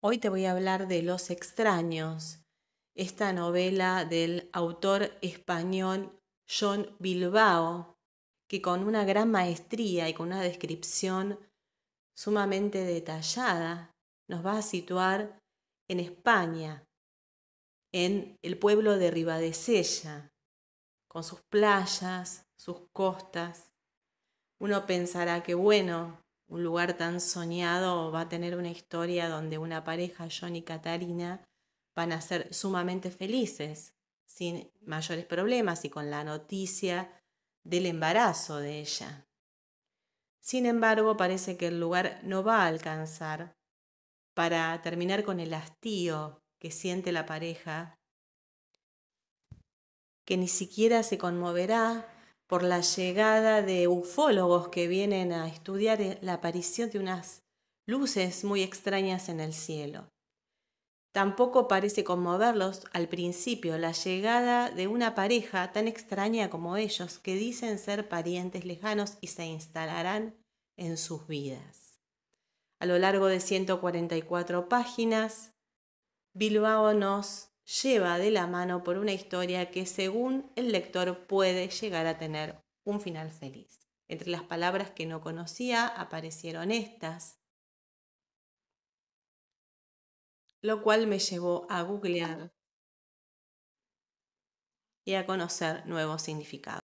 Hoy te voy a hablar de Los extraños, esta novela del autor español John Bilbao, que con una gran maestría y con una descripción sumamente detallada nos va a situar en España, en el pueblo de Ribadesella, con sus playas, sus costas. Uno pensará que bueno, un lugar tan soñado va a tener una historia donde una pareja, John y Katarina, van a ser sumamente felices, sin mayores problemas y con la noticia del embarazo de ella. Sin embargo, parece que el lugar no va a alcanzar para terminar con el hastío que siente la pareja, que ni siquiera se conmoverá por la llegada de ufólogos que vienen a estudiar la aparición de unas luces muy extrañas en el cielo. Tampoco parece conmoverlos al principio la llegada de una pareja tan extraña como ellos que dicen ser parientes lejanos y se instalarán en sus vidas. A lo largo de 144 páginas, Bilbao nos lleva de la mano por una historia que según el lector puede llegar a tener un final feliz. Entre las palabras que no conocía aparecieron estas, lo cual me llevó a googlear y a conocer nuevos significados.